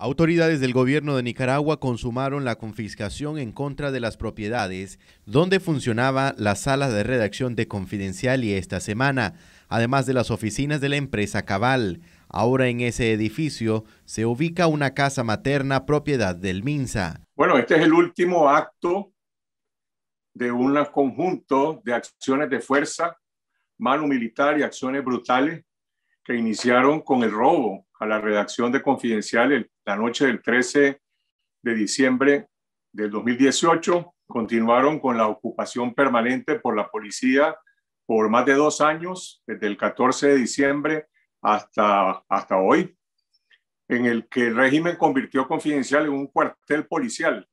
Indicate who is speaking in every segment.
Speaker 1: Autoridades del gobierno de Nicaragua consumaron la confiscación en contra de las propiedades donde funcionaba la sala de redacción de Confidencial y esta semana, además de las oficinas de la empresa Cabal. Ahora en ese edificio se ubica una casa materna propiedad del Minsa.
Speaker 2: Bueno, este es el último acto de un conjunto de acciones de fuerza, mano militar y acciones brutales que iniciaron con el robo a la redacción de Confidencial la noche del 13 de diciembre del 2018. Continuaron con la ocupación permanente por la policía por más de dos años, desde el 14 de diciembre hasta, hasta hoy, en el que el régimen convirtió Confidencial en un cuartel policial.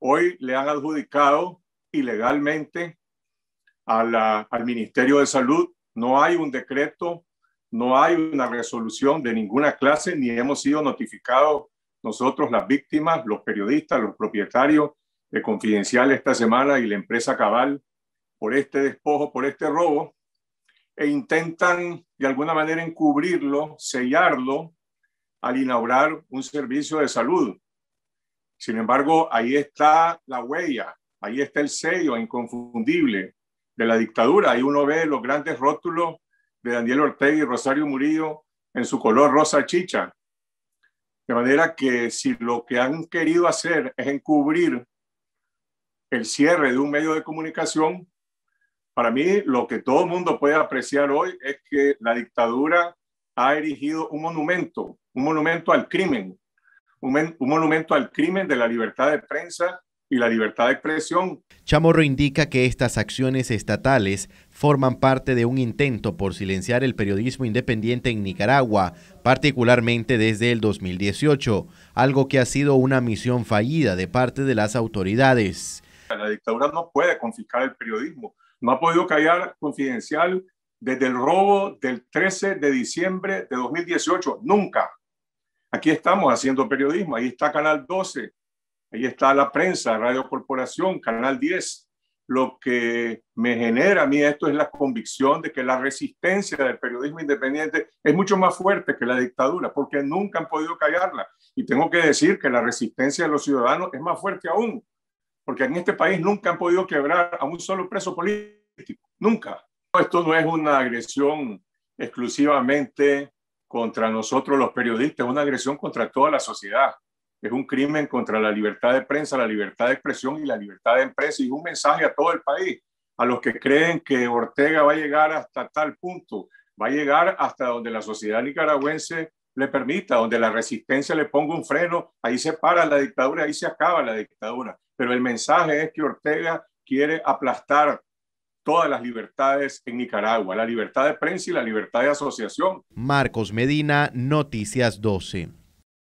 Speaker 2: Hoy le han adjudicado ilegalmente a al Ministerio de Salud. No hay un decreto no hay una resolución de ninguna clase ni hemos sido notificados nosotros las víctimas, los periodistas, los propietarios de Confidencial esta semana y la empresa Cabal por este despojo, por este robo, e intentan de alguna manera encubrirlo, sellarlo al inaugurar un servicio de salud. Sin embargo, ahí está la huella, ahí está el sello inconfundible de la dictadura. Ahí uno ve los grandes rótulos de Daniel Ortega y Rosario Murillo en su color rosa chicha. De manera que si lo que han querido hacer es encubrir el cierre de un medio de comunicación, para mí lo que todo el mundo puede apreciar hoy es que la dictadura ha erigido un monumento, un monumento al crimen, un monumento al crimen de la libertad de prensa y la libertad de expresión.
Speaker 1: Chamorro indica que estas acciones estatales forman parte de un intento por silenciar el periodismo independiente en Nicaragua, particularmente desde el 2018, algo que ha sido una misión fallida de parte de las autoridades.
Speaker 2: La dictadura no puede confiscar el periodismo, no ha podido callar confidencial desde el robo del 13 de diciembre de 2018, nunca. Aquí estamos haciendo periodismo, ahí está Canal 12, Ahí está la prensa, Radio Corporación, Canal 10. Lo que me genera a mí esto es la convicción de que la resistencia del periodismo independiente es mucho más fuerte que la dictadura, porque nunca han podido callarla. Y tengo que decir que la resistencia de los ciudadanos es más fuerte aún, porque en este país nunca han podido quebrar a un solo preso político, nunca. Esto no es una agresión exclusivamente contra nosotros los periodistas, es una agresión contra toda la sociedad es un crimen contra la libertad de prensa, la libertad de expresión y la libertad de empresa. Y un mensaje a todo el país, a los que creen que Ortega va a llegar hasta tal punto, va a llegar hasta donde la sociedad nicaragüense le permita, donde la resistencia le ponga un freno, ahí se para la dictadura, ahí se acaba la dictadura. Pero el mensaje es que Ortega quiere aplastar todas las libertades en Nicaragua, la libertad de prensa y la libertad de asociación.
Speaker 1: Marcos Medina, Noticias 12.